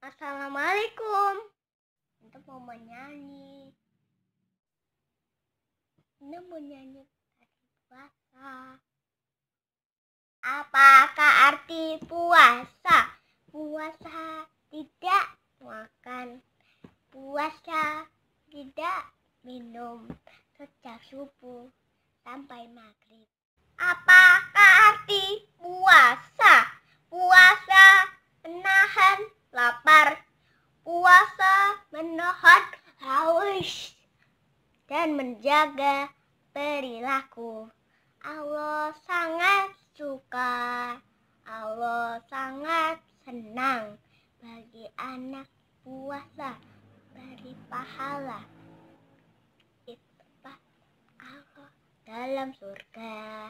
Assalamualaikum. untuk mau menyanyi. Ini mau nyanyi arti puasa. Apakah arti puasa? Puasa tidak makan. Puasa tidak minum sejak subuh sampai maghrib. lapar, puasa menahan haus, dan menjaga perilaku. Allah sangat suka, Allah sangat senang bagi anak puasa dari pahala. Itu Allah dalam surga.